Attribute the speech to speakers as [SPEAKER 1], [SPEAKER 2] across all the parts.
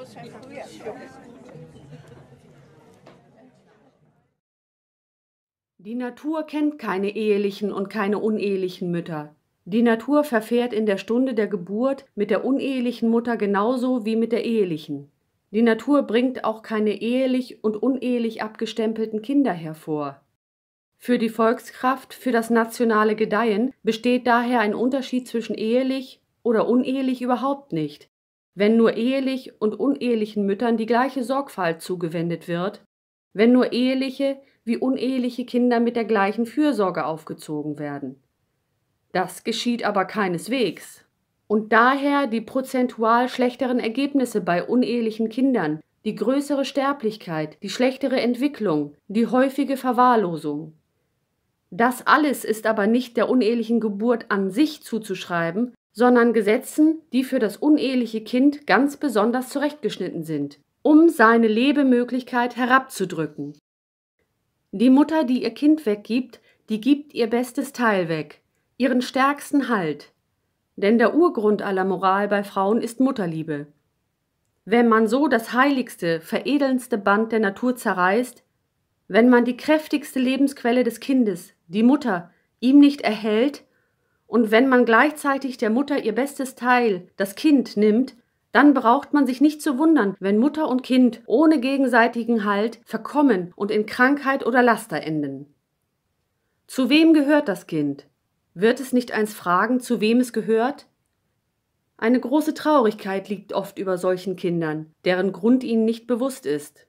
[SPEAKER 1] aus wie früher. Die Natur kennt keine ehelichen und keine unehelichen Mütter. Die Natur verfährt in der Stunde der Geburt mit der unehelichen Mutter genauso wie mit der ehelichen. Die Natur bringt auch keine ehelich und unehelich abgestempelten Kinder hervor. Für die Volkskraft, für das nationale Gedeihen besteht daher ein Unterschied zwischen ehelich oder unehelich überhaupt nicht, wenn nur ehelich und unehelichen Müttern die gleiche Sorgfalt zugewendet wird, wenn nur eheliche wie uneheliche Kinder mit der gleichen Fürsorge aufgezogen werden. Das geschieht aber keineswegs. Und daher die prozentual schlechteren Ergebnisse bei unehelichen Kindern, die größere Sterblichkeit, die schlechtere Entwicklung, die häufige Verwahrlosung. Das alles ist aber nicht der unehelichen Geburt an sich zuzuschreiben, sondern Gesetzen, die für das uneheliche Kind ganz besonders zurechtgeschnitten sind, um seine Lebemöglichkeit herabzudrücken. Die Mutter, die ihr Kind weggibt, die gibt ihr bestes Teil weg, ihren stärksten Halt. Denn der Urgrund aller Moral bei Frauen ist Mutterliebe. Wenn man so das heiligste, veredelndste Band der Natur zerreißt, wenn man die kräftigste Lebensquelle des Kindes, die Mutter, ihm nicht erhält, und wenn man gleichzeitig der Mutter ihr bestes Teil, das Kind, nimmt, dann braucht man sich nicht zu wundern, wenn Mutter und Kind ohne gegenseitigen Halt verkommen und in Krankheit oder Laster enden. Zu wem gehört das Kind? Wird es nicht eins fragen, zu wem es gehört? Eine große Traurigkeit liegt oft über solchen Kindern, deren Grund ihnen nicht bewusst ist.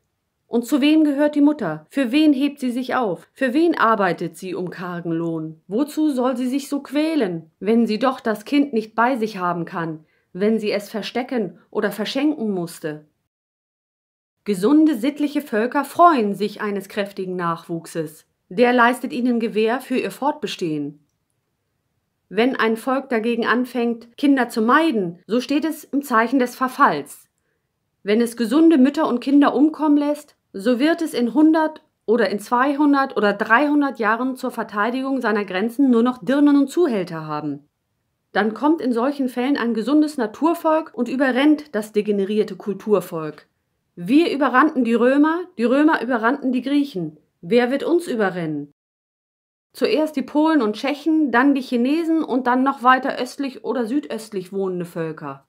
[SPEAKER 1] Und zu wem gehört die Mutter? Für wen hebt sie sich auf? Für wen arbeitet sie um kargen Lohn? Wozu soll sie sich so quälen, wenn sie doch das Kind nicht bei sich haben kann, wenn sie es verstecken oder verschenken musste? Gesunde sittliche Völker freuen sich eines kräftigen Nachwuchses. Der leistet ihnen Gewähr für ihr Fortbestehen. Wenn ein Volk dagegen anfängt, Kinder zu meiden, so steht es im Zeichen des Verfalls. Wenn es gesunde Mütter und Kinder umkommen lässt, so wird es in 100 oder in 200 oder 300 Jahren zur Verteidigung seiner Grenzen nur noch Dirnen und Zuhälter haben. Dann kommt in solchen Fällen ein gesundes Naturvolk und überrennt das degenerierte Kulturvolk. Wir überrannten die Römer, die Römer überrannten die Griechen. Wer wird uns überrennen? Zuerst die Polen und Tschechen, dann die Chinesen und dann noch weiter östlich oder südöstlich wohnende Völker.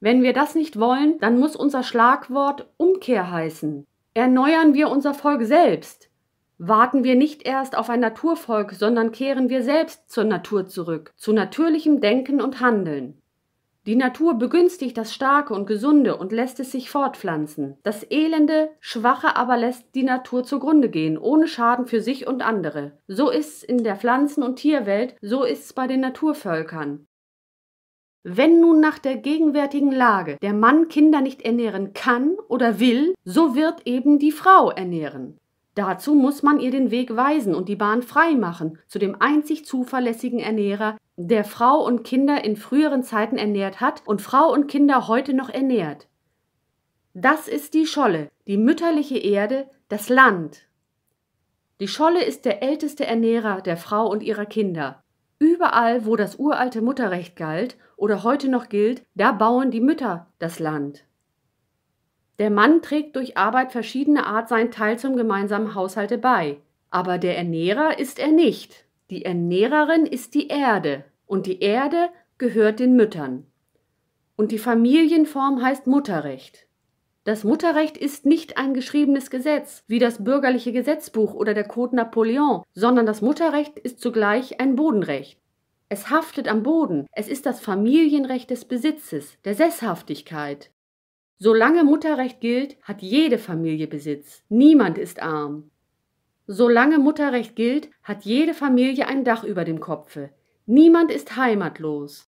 [SPEAKER 1] Wenn wir das nicht wollen, dann muss unser Schlagwort Umkehr heißen. Erneuern wir unser Volk selbst. Warten wir nicht erst auf ein Naturvolk, sondern kehren wir selbst zur Natur zurück, zu natürlichem Denken und Handeln. Die Natur begünstigt das Starke und Gesunde und lässt es sich fortpflanzen. Das Elende, Schwache aber lässt die Natur zugrunde gehen, ohne Schaden für sich und andere. So ist es in der Pflanzen- und Tierwelt, so ist es bei den Naturvölkern. Wenn nun nach der gegenwärtigen Lage der Mann Kinder nicht ernähren kann oder will, so wird eben die Frau ernähren. Dazu muss man ihr den Weg weisen und die Bahn frei machen zu dem einzig zuverlässigen Ernährer, der Frau und Kinder in früheren Zeiten ernährt hat und Frau und Kinder heute noch ernährt. Das ist die Scholle, die mütterliche Erde, das Land. Die Scholle ist der älteste Ernährer der Frau und ihrer Kinder. Überall, wo das uralte Mutterrecht galt oder heute noch gilt, da bauen die Mütter das Land. Der Mann trägt durch Arbeit verschiedener Art seinen Teil zum gemeinsamen Haushalte bei. Aber der Ernährer ist er nicht. Die Ernährerin ist die Erde. Und die Erde gehört den Müttern. Und die Familienform heißt Mutterrecht. Das Mutterrecht ist nicht ein geschriebenes Gesetz, wie das bürgerliche Gesetzbuch oder der Code Napoleon, sondern das Mutterrecht ist zugleich ein Bodenrecht. Es haftet am Boden, es ist das Familienrecht des Besitzes, der Sesshaftigkeit. Solange Mutterrecht gilt, hat jede Familie Besitz, niemand ist arm. Solange Mutterrecht gilt, hat jede Familie ein Dach über dem Kopfe, niemand ist heimatlos.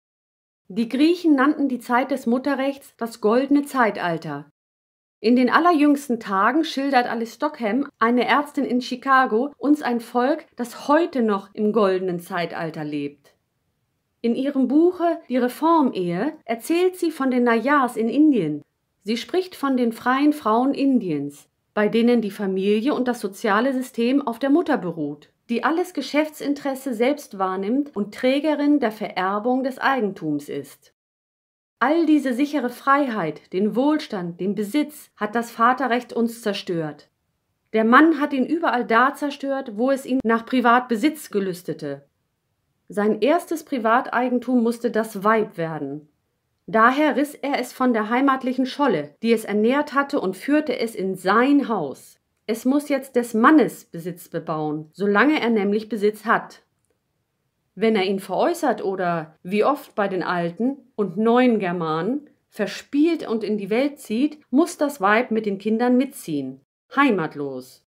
[SPEAKER 1] Die Griechen nannten die Zeit des Mutterrechts das goldene Zeitalter, in den allerjüngsten Tagen schildert Alice Stockham, eine Ärztin in Chicago, uns ein Volk, das heute noch im goldenen Zeitalter lebt. In ihrem Buche Die Reformehe erzählt sie von den Nayars in Indien. Sie spricht von den freien Frauen Indiens, bei denen die Familie und das soziale System auf der Mutter beruht, die alles Geschäftsinteresse selbst wahrnimmt und Trägerin der Vererbung des Eigentums ist. All diese sichere Freiheit, den Wohlstand, den Besitz hat das Vaterrecht uns zerstört. Der Mann hat ihn überall da zerstört, wo es ihn nach Privatbesitz gelüstete. Sein erstes Privateigentum musste das Weib werden. Daher riss er es von der heimatlichen Scholle, die es ernährt hatte, und führte es in sein Haus. Es muss jetzt des Mannes Besitz bebauen, solange er nämlich Besitz hat. Wenn er ihn veräußert oder, wie oft bei den Alten, und neuen Germanen verspielt und in die Welt zieht, muss das Weib mit den Kindern mitziehen, heimatlos.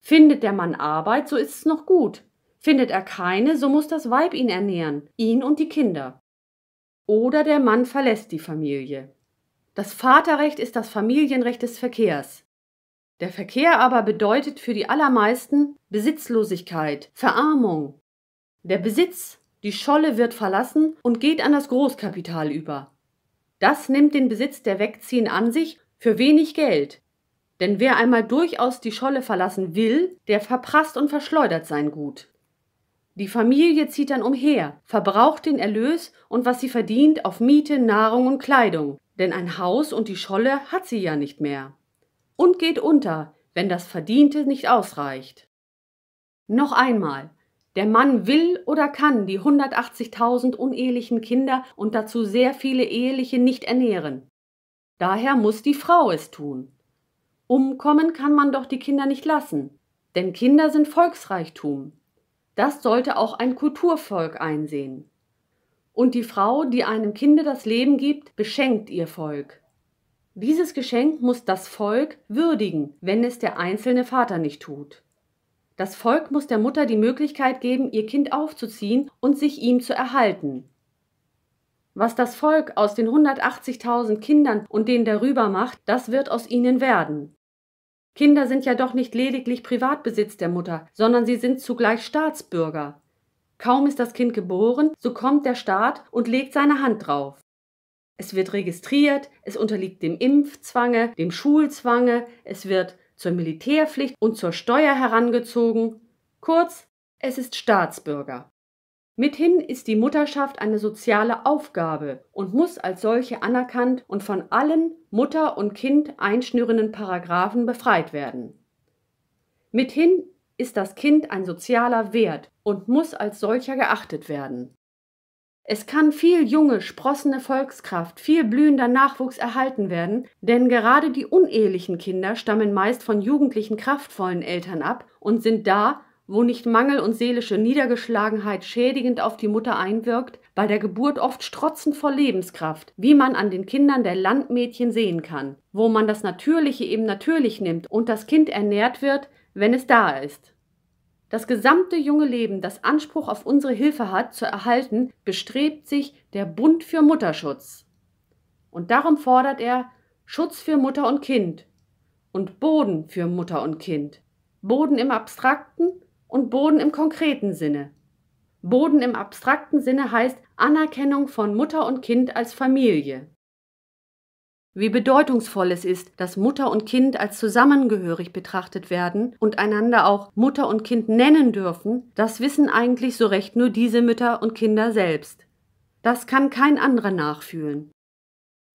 [SPEAKER 1] Findet der Mann Arbeit, so ist's noch gut. Findet er keine, so muss das Weib ihn ernähren, ihn und die Kinder. Oder der Mann verlässt die Familie. Das Vaterrecht ist das Familienrecht des Verkehrs. Der Verkehr aber bedeutet für die allermeisten Besitzlosigkeit, Verarmung. Der Besitz die Scholle wird verlassen und geht an das Großkapital über. Das nimmt den Besitz der Wegziehen an sich für wenig Geld. Denn wer einmal durchaus die Scholle verlassen will, der verprasst und verschleudert sein Gut. Die Familie zieht dann umher, verbraucht den Erlös und was sie verdient auf Miete, Nahrung und Kleidung, denn ein Haus und die Scholle hat sie ja nicht mehr. Und geht unter, wenn das Verdiente nicht ausreicht. Noch einmal, der Mann will oder kann die 180.000 unehelichen Kinder und dazu sehr viele eheliche nicht ernähren. Daher muss die Frau es tun. Umkommen kann man doch die Kinder nicht lassen, denn Kinder sind Volksreichtum. Das sollte auch ein Kulturvolk einsehen. Und die Frau, die einem Kinde das Leben gibt, beschenkt ihr Volk. Dieses Geschenk muss das Volk würdigen, wenn es der einzelne Vater nicht tut. Das Volk muss der Mutter die Möglichkeit geben, ihr Kind aufzuziehen und sich ihm zu erhalten. Was das Volk aus den 180.000 Kindern und denen darüber macht, das wird aus ihnen werden. Kinder sind ja doch nicht lediglich Privatbesitz der Mutter, sondern sie sind zugleich Staatsbürger. Kaum ist das Kind geboren, so kommt der Staat und legt seine Hand drauf. Es wird registriert, es unterliegt dem Impfzwange, dem Schulzwange, es wird zur Militärpflicht und zur Steuer herangezogen, kurz, es ist Staatsbürger. Mithin ist die Mutterschaft eine soziale Aufgabe und muss als solche anerkannt und von allen Mutter und Kind einschnürenden Paragraphen befreit werden. Mithin ist das Kind ein sozialer Wert und muss als solcher geachtet werden. Es kann viel junge, sprossene Volkskraft, viel blühender Nachwuchs erhalten werden, denn gerade die unehelichen Kinder stammen meist von jugendlichen, kraftvollen Eltern ab und sind da, wo nicht Mangel und seelische Niedergeschlagenheit schädigend auf die Mutter einwirkt, bei der Geburt oft strotzend vor Lebenskraft, wie man an den Kindern der Landmädchen sehen kann, wo man das Natürliche eben natürlich nimmt und das Kind ernährt wird, wenn es da ist. Das gesamte junge Leben, das Anspruch auf unsere Hilfe hat, zu erhalten, bestrebt sich der Bund für Mutterschutz. Und darum fordert er Schutz für Mutter und Kind und Boden für Mutter und Kind. Boden im abstrakten und Boden im konkreten Sinne. Boden im abstrakten Sinne heißt Anerkennung von Mutter und Kind als Familie wie bedeutungsvoll es ist, dass Mutter und Kind als zusammengehörig betrachtet werden und einander auch Mutter und Kind nennen dürfen, das wissen eigentlich so recht nur diese Mütter und Kinder selbst. Das kann kein anderer nachfühlen.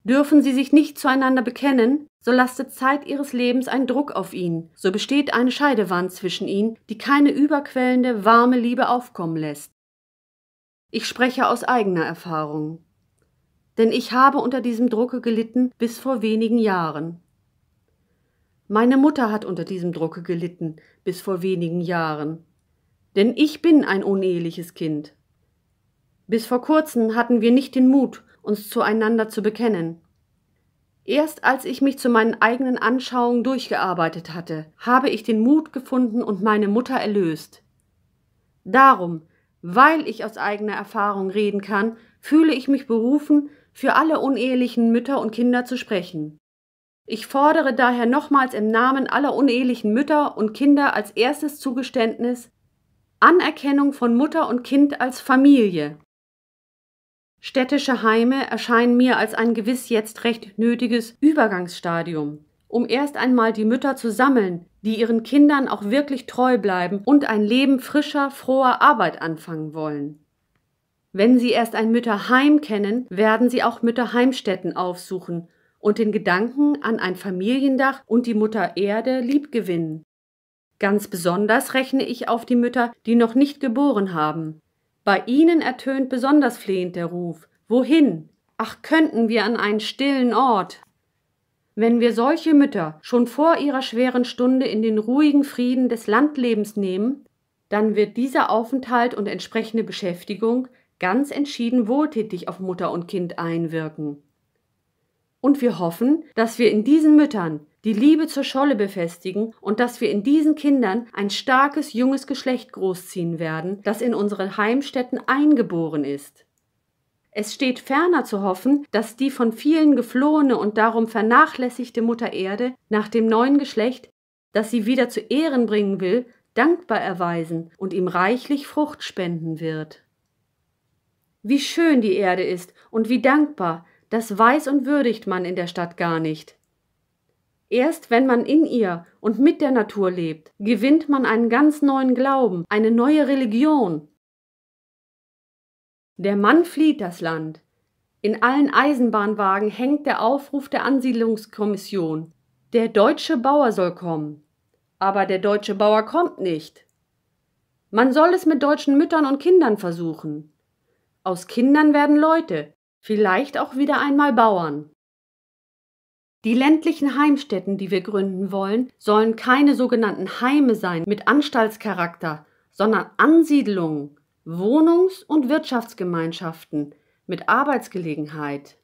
[SPEAKER 1] Dürfen sie sich nicht zueinander bekennen, so lastet Zeit ihres Lebens ein Druck auf ihn, so besteht eine Scheidewand zwischen ihnen, die keine überquellende, warme Liebe aufkommen lässt. Ich spreche aus eigener Erfahrung denn ich habe unter diesem Drucke gelitten bis vor wenigen Jahren. Meine Mutter hat unter diesem Drucke gelitten bis vor wenigen Jahren, denn ich bin ein uneheliches Kind. Bis vor kurzem hatten wir nicht den Mut, uns zueinander zu bekennen. Erst als ich mich zu meinen eigenen Anschauungen durchgearbeitet hatte, habe ich den Mut gefunden und meine Mutter erlöst. Darum, weil ich aus eigener Erfahrung reden kann, fühle ich mich berufen, für alle unehelichen Mütter und Kinder zu sprechen. Ich fordere daher nochmals im Namen aller unehelichen Mütter und Kinder als erstes Zugeständnis Anerkennung von Mutter und Kind als Familie. Städtische Heime erscheinen mir als ein gewiss jetzt recht nötiges Übergangsstadium, um erst einmal die Mütter zu sammeln, die ihren Kindern auch wirklich treu bleiben und ein Leben frischer, froher Arbeit anfangen wollen. Wenn sie erst ein Mütterheim kennen, werden sie auch Mütterheimstätten aufsuchen und den Gedanken an ein Familiendach und die Mutter Erde liebgewinnen. Ganz besonders rechne ich auf die Mütter, die noch nicht geboren haben. Bei ihnen ertönt besonders flehend der Ruf Wohin? Ach könnten wir an einen stillen Ort. Wenn wir solche Mütter schon vor ihrer schweren Stunde in den ruhigen Frieden des Landlebens nehmen, dann wird dieser Aufenthalt und entsprechende Beschäftigung ganz entschieden wohltätig auf Mutter und Kind einwirken. Und wir hoffen, dass wir in diesen Müttern die Liebe zur Scholle befestigen und dass wir in diesen Kindern ein starkes junges Geschlecht großziehen werden, das in unseren Heimstätten eingeboren ist. Es steht ferner zu hoffen, dass die von vielen geflohene und darum vernachlässigte Mutter Erde nach dem neuen Geschlecht, das sie wieder zu Ehren bringen will, dankbar erweisen und ihm reichlich Frucht spenden wird. Wie schön die Erde ist und wie dankbar, das weiß und würdigt man in der Stadt gar nicht. Erst wenn man in ihr und mit der Natur lebt, gewinnt man einen ganz neuen Glauben, eine neue Religion. Der Mann flieht das Land. In allen Eisenbahnwagen hängt der Aufruf der Ansiedlungskommission. Der deutsche Bauer soll kommen. Aber der deutsche Bauer kommt nicht. Man soll es mit deutschen Müttern und Kindern versuchen. Aus Kindern werden Leute, vielleicht auch wieder einmal Bauern. Die ländlichen Heimstätten, die wir gründen wollen, sollen keine sogenannten Heime sein mit Anstaltscharakter, sondern Ansiedlungen, Wohnungs- und Wirtschaftsgemeinschaften mit Arbeitsgelegenheit.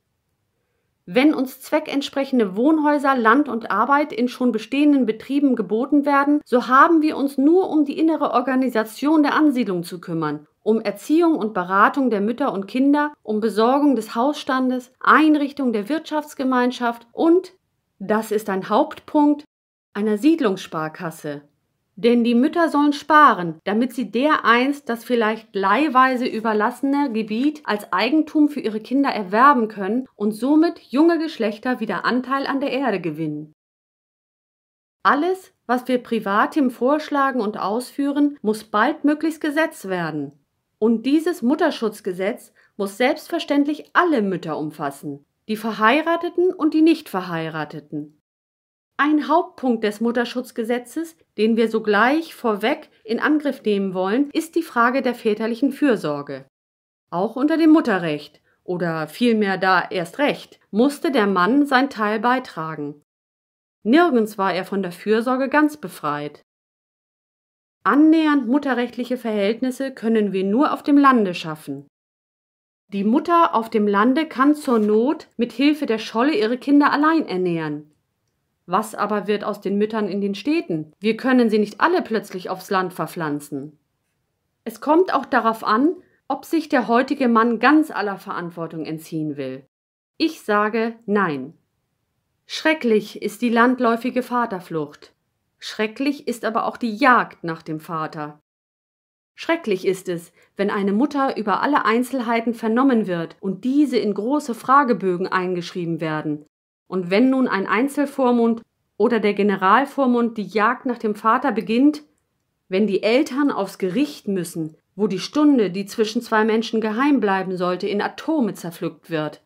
[SPEAKER 1] Wenn uns zweckentsprechende Wohnhäuser, Land und Arbeit in schon bestehenden Betrieben geboten werden, so haben wir uns nur um die innere Organisation der Ansiedlung zu kümmern um Erziehung und Beratung der Mütter und Kinder, um Besorgung des Hausstandes, Einrichtung der Wirtschaftsgemeinschaft und, das ist ein Hauptpunkt, einer Siedlungssparkasse. Denn die Mütter sollen sparen, damit sie dereinst das vielleicht leihweise überlassene Gebiet als Eigentum für ihre Kinder erwerben können und somit junge Geschlechter wieder Anteil an der Erde gewinnen. Alles, was wir privat im vorschlagen und ausführen, muss baldmöglichst Gesetz werden. Und dieses Mutterschutzgesetz muss selbstverständlich alle Mütter umfassen, die Verheirateten und die Nichtverheirateten. Ein Hauptpunkt des Mutterschutzgesetzes, den wir sogleich vorweg in Angriff nehmen wollen, ist die Frage der väterlichen Fürsorge. Auch unter dem Mutterrecht oder vielmehr da erst recht musste der Mann sein Teil beitragen. Nirgends war er von der Fürsorge ganz befreit. Annähernd mutterrechtliche Verhältnisse können wir nur auf dem Lande schaffen. Die Mutter auf dem Lande kann zur Not mit Hilfe der Scholle ihre Kinder allein ernähren. Was aber wird aus den Müttern in den Städten? Wir können sie nicht alle plötzlich aufs Land verpflanzen. Es kommt auch darauf an, ob sich der heutige Mann ganz aller Verantwortung entziehen will. Ich sage nein. Schrecklich ist die landläufige Vaterflucht. Schrecklich ist aber auch die Jagd nach dem Vater. Schrecklich ist es, wenn eine Mutter über alle Einzelheiten vernommen wird und diese in große Fragebögen eingeschrieben werden. Und wenn nun ein Einzelvormund oder der Generalvormund die Jagd nach dem Vater beginnt, wenn die Eltern aufs Gericht müssen, wo die Stunde, die zwischen zwei Menschen geheim bleiben sollte, in Atome zerpflückt wird,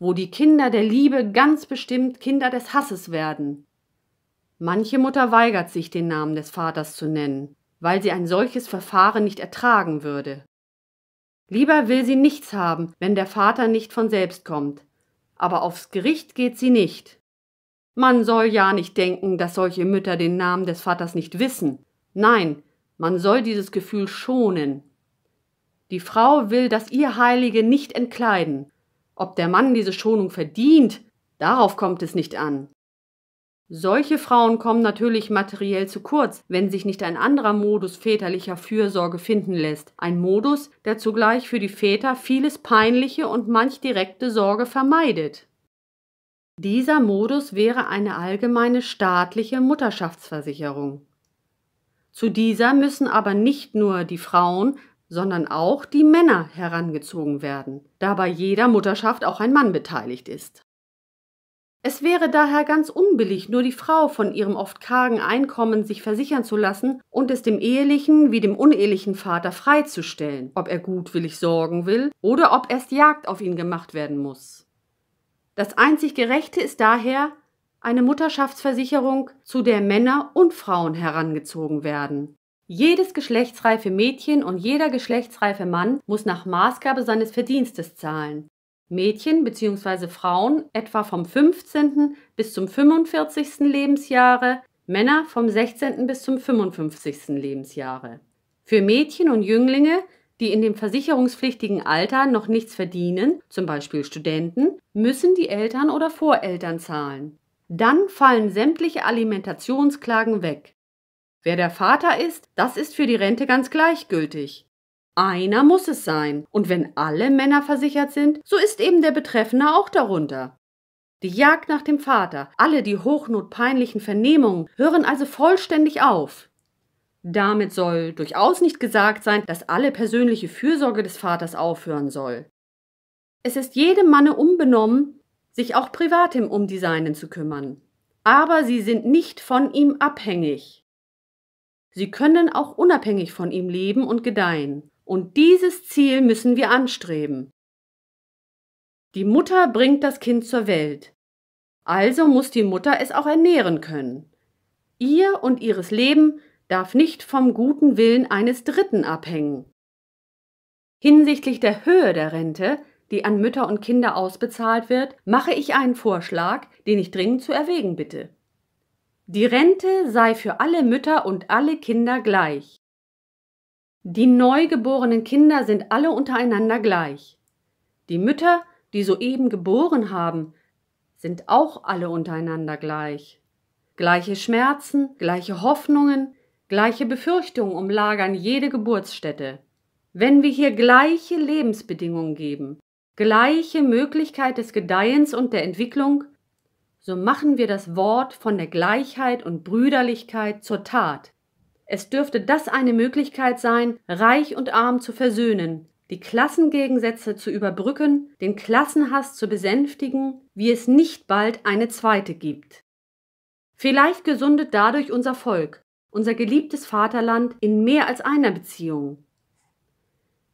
[SPEAKER 1] wo die Kinder der Liebe ganz bestimmt Kinder des Hasses werden, Manche Mutter weigert sich, den Namen des Vaters zu nennen, weil sie ein solches Verfahren nicht ertragen würde. Lieber will sie nichts haben, wenn der Vater nicht von selbst kommt, aber aufs Gericht geht sie nicht. Man soll ja nicht denken, dass solche Mütter den Namen des Vaters nicht wissen. Nein, man soll dieses Gefühl schonen. Die Frau will das ihr Heilige nicht entkleiden. Ob der Mann diese Schonung verdient, darauf kommt es nicht an. Solche Frauen kommen natürlich materiell zu kurz, wenn sich nicht ein anderer Modus väterlicher Fürsorge finden lässt. Ein Modus, der zugleich für die Väter vieles peinliche und manch direkte Sorge vermeidet. Dieser Modus wäre eine allgemeine staatliche Mutterschaftsversicherung. Zu dieser müssen aber nicht nur die Frauen, sondern auch die Männer herangezogen werden, da bei jeder Mutterschaft auch ein Mann beteiligt ist. Es wäre daher ganz unbillig, nur die Frau von ihrem oft kargen Einkommen sich versichern zu lassen und es dem ehelichen wie dem unehelichen Vater freizustellen, ob er gutwillig sorgen will oder ob erst Jagd auf ihn gemacht werden muss. Das einzig Gerechte ist daher, eine Mutterschaftsversicherung, zu der Männer und Frauen herangezogen werden. Jedes geschlechtsreife Mädchen und jeder geschlechtsreife Mann muss nach Maßgabe seines Verdienstes zahlen. Mädchen bzw. Frauen etwa vom 15. bis zum 45. Lebensjahre, Männer vom 16. bis zum 55. Lebensjahre. Für Mädchen und Jünglinge, die in dem versicherungspflichtigen Alter noch nichts verdienen, zum Beispiel Studenten, müssen die Eltern oder Voreltern zahlen. Dann fallen sämtliche Alimentationsklagen weg. Wer der Vater ist, das ist für die Rente ganz gleichgültig. Einer muss es sein, und wenn alle Männer versichert sind, so ist eben der Betreffende auch darunter. Die Jagd nach dem Vater, alle die hochnotpeinlichen Vernehmungen hören also vollständig auf. Damit soll durchaus nicht gesagt sein, dass alle persönliche Fürsorge des Vaters aufhören soll. Es ist jedem Manne unbenommen, sich auch privat um die Seinen zu kümmern. Aber sie sind nicht von ihm abhängig. Sie können auch unabhängig von ihm leben und gedeihen. Und dieses Ziel müssen wir anstreben. Die Mutter bringt das Kind zur Welt. Also muss die Mutter es auch ernähren können. Ihr und ihres Leben darf nicht vom guten Willen eines Dritten abhängen. Hinsichtlich der Höhe der Rente, die an Mütter und Kinder ausbezahlt wird, mache ich einen Vorschlag, den ich dringend zu erwägen bitte. Die Rente sei für alle Mütter und alle Kinder gleich. Die neugeborenen Kinder sind alle untereinander gleich. Die Mütter, die soeben geboren haben, sind auch alle untereinander gleich. Gleiche Schmerzen, gleiche Hoffnungen, gleiche Befürchtungen umlagern jede Geburtsstätte. Wenn wir hier gleiche Lebensbedingungen geben, gleiche Möglichkeit des Gedeihens und der Entwicklung, so machen wir das Wort von der Gleichheit und Brüderlichkeit zur Tat. Es dürfte das eine Möglichkeit sein, reich und arm zu versöhnen, die Klassengegensätze zu überbrücken, den Klassenhass zu besänftigen, wie es nicht bald eine zweite gibt. Vielleicht gesundet dadurch unser Volk, unser geliebtes Vaterland in mehr als einer Beziehung.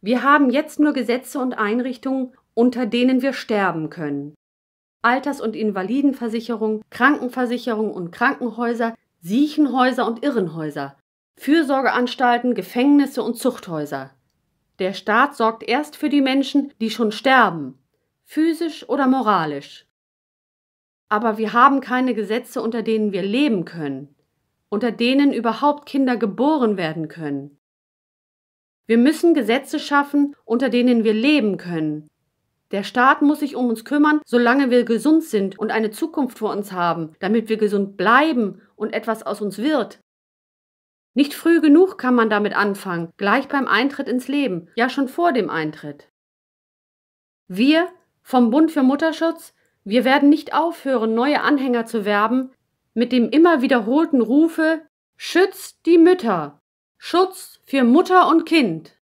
[SPEAKER 1] Wir haben jetzt nur Gesetze und Einrichtungen, unter denen wir sterben können. Alters- und Invalidenversicherung, Krankenversicherung und Krankenhäuser, Siechenhäuser und Irrenhäuser, Fürsorgeanstalten, Gefängnisse und Zuchthäuser. Der Staat sorgt erst für die Menschen, die schon sterben, physisch oder moralisch. Aber wir haben keine Gesetze, unter denen wir leben können, unter denen überhaupt Kinder geboren werden können. Wir müssen Gesetze schaffen, unter denen wir leben können. Der Staat muss sich um uns kümmern, solange wir gesund sind und eine Zukunft vor uns haben, damit wir gesund bleiben und etwas aus uns wird. Nicht früh genug kann man damit anfangen, gleich beim Eintritt ins Leben, ja schon vor dem Eintritt. Wir vom Bund für Mutterschutz, wir werden nicht aufhören, neue Anhänger zu werben mit dem immer wiederholten Rufe Schützt die Mütter. Schutz für Mutter und Kind.